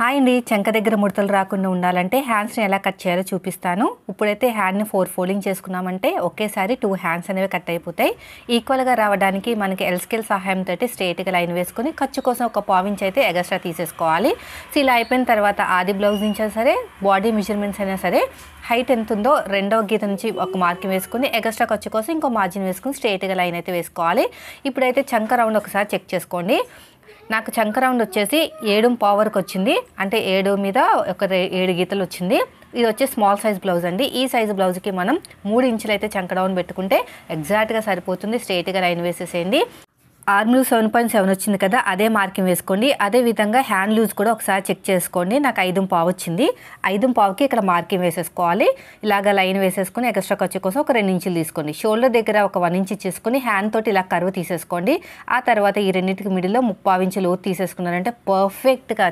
hi అండి చెంక దగ్గర ముడతలు రాకుండా ఉండాలంటే హ్యాండ్స్ని ఎలా కట్ చేయాలో చూపిస్తాను ఇప్పుడైతే హ్యాండ్ని ఫోర్ ఫోల్డింగ్ చేసుకున్నామంటే ఒకేసారి టూ హ్యాండ్స్ అనేవి కట్ అయిపోతాయి ఈక్వల్గా రావడానికి మనకి ఎల్స్కేల్ సహాయంతో స్ట్రేట్గా లైన్ వేసుకొని ఖర్చు కోసం ఒక పావించి అయితే ఎగస్ట్రా తీసేసుకోవాలి సో ఇలా అయిపోయిన తర్వాత ఆది బ్లౌజ్ నుంచి సరే బాడీ మెజర్మెంట్స్ అయినా సరే హైట్ ఎంత ఉందో రెండో గీత నుంచి ఒక మార్కి వేసుకుని ఎగస్ట్రా ఖర్చు కోసం ఇంకో మార్జిన్ వేసుకుని స్ట్రేట్గా లైన్ అయితే వేసుకోవాలి ఇప్పుడైతే చంక రౌండ్ ఒకసారి చెక్ చేసుకోండి నాకు చంక రౌండ్ వచ్చేసి ఏడు పావర్కి వచ్చింది అంటే ఏడు మీద ఒక ఏడు గీతలు వచ్చింది ఇది వచ్చి స్మాల్ సైజ్ బ్లౌజ్ అండి ఈ సైజు బ్లౌజ్కి మనం మూడు ఇంచులు అయితే చంక డౌన్ పెట్టుకుంటే ఎగ్జాక్ట్గా సరిపోతుంది స్ట్రేట్గా లైన్ వేసేసేయండి arm loose seven point seven వచ్చింది కదా అదే మార్కింగ్ వేసుకోండి అదే విధంగా హ్యాండ్ లూజ్ కూడా ఒకసారి చెక్ చేసుకోండి నాకు ఐదు పావు వచ్చింది ఐదు పావుకి ఇక్కడ మార్కింగ్ వేసేసుకోవాలి ఇలాగ లైన్ వేసేసుకొని ఎక్స్ట్రా ఖర్చు కోసం ఒక రెండు ఇంచులు తీసుకోండి షోల్డర్ దగ్గర ఒక వన్ ఇంచ్ చేసుకొని హ్యాండ్ తోటి ఇలా కరువు తీసేసుకోండి ఆ తర్వాత ఈ రెండింటికి మిడిల్లో ముప్పావు ఇంచులు తీసేసుకున్నారంటే పర్ఫెక్ట్గా